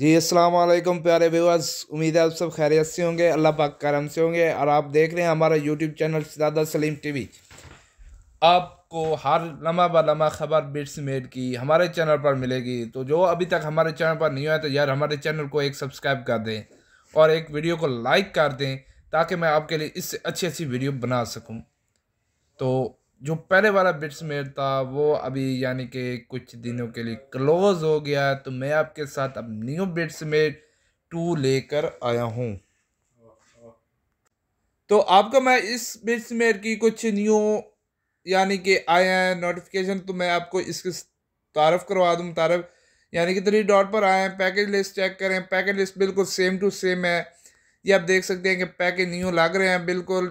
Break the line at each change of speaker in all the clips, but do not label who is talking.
जी असलम प्यारे व्यूअर्स उम्मीद है आप सब खैरियत से होंगे अल्लाह पाक करम से होंगे और आप देख रहे हैं हमारा यूट्यूब चैनल सिदादा सलीम टीवी आपको हर लम्हा ब लम्हा खबर बिट्स मेड की हमारे चैनल पर मिलेगी तो जो अभी तक हमारे चैनल पर नहीं हुआ तो यार हमारे चैनल को एक सब्सक्राइब कर दें और एक वीडियो को लाइक कर दें ताकि मैं आपके लिए इससे अच्छी अच्छी वीडियो बना सकूँ तो जो पहले वाला बिट्स मेल था वो अभी यानी कि कुछ दिनों के लिए क्लोज हो गया तो मैं आपके साथ अब न्यू बिट्स मेल टू लेकर आया हूँ तो आपका मैं इस बिट्स मेल की कुछ न्यू यानी कि आया है नोटिफिकेशन तो मैं आपको इसके तारफ़ करवा दूँ तारफ़ यानी कि थ्री डॉट पर आए हैं पैकेज लिस्ट चेक करें पैकेज लिस्ट बिल्कुल सेम टू सेम है ये आप देख सकते हैं कि पैकेज न्यू लग रहे हैं बिल्कुल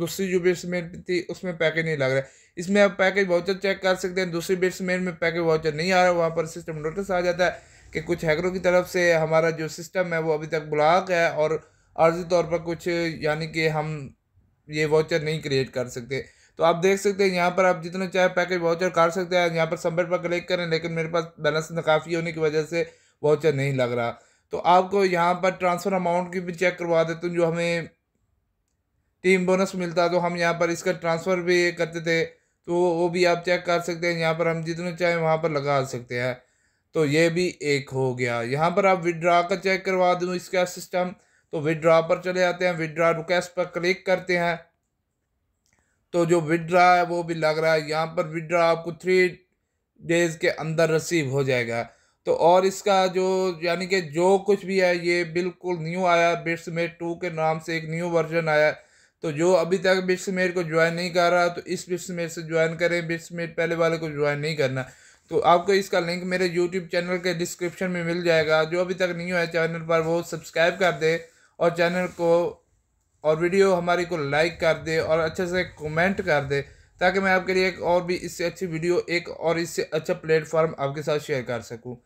दूसरी जो बैट्समैन थी उसमें पैकेज नहीं लग रहा है इसमें आप पैकेज वाउचर चेक कर सकते हैं दूसरी बैट्समैन में पैकेज वाउचर नहीं आ रहा वहाँ पर सिस्टम नोटिस आ जाता है कि कुछ हैकरों की तरफ से हमारा जो सिस्टम है वो अभी तक ब्लॉक है और आर्जी तौर पर कुछ यानी कि हम ये वाउचर नहीं क्रिएट कर सकते तो आप देख सकते हैं यहाँ पर आप जितना चाहे पैकेज वाउचर काट सकते हैं यहाँ पर सबमिट पर क्लिक करें लेकिन मेरे पास बैलेंस नाकाफ़ी होने की वजह से वाउचर नहीं लग रहा तो आपको यहाँ पर ट्रांसफ़र अमाउंट की भी चेक करवा देते हूँ जो हमें टीम बोनस मिलता तो हम यहाँ पर इसका ट्रांसफ़र भी करते थे तो वो भी आप चेक कर सकते हैं यहाँ पर हम जितने चाहें वहाँ पर लगा सकते हैं तो ये भी एक हो गया यहाँ पर आप विड्रा का चेक करवा दूँ इसका सिस्टम तो विड्रा पर चले जाते हैं विड्रा रिक्वेस्ट पर क्लिक करते हैं तो जो विड्रा है वो भी लग रहा है यहाँ पर विड्रा आपको थ्री डेज के अंदर रिसीव हो जाएगा तो और इसका जो यानी कि जो कुछ भी है ये बिल्कुल न्यू आया बिट्स में टू के नाम से एक न्यू वर्जन आया तो जो अभी तक मेट को ज्वाइन नहीं कर रहा तो इस मेट से ज्वाइन करें मेट पहले वाले को ज्वाइन नहीं करना तो आपको इसका लिंक मेरे यूट्यूब चैनल के डिस्क्रिप्शन में मिल जाएगा जो अभी तक नहीं हुआ है चैनल पर वो सब्सक्राइब कर दे और चैनल को और वीडियो हमारी को लाइक कर दे और अच्छे से कमेंट कर दे ताकि मैं आपके लिए एक और भी इससे अच्छी वीडियो एक और इससे अच्छा प्लेटफॉर्म आपके साथ शेयर कर सकूँ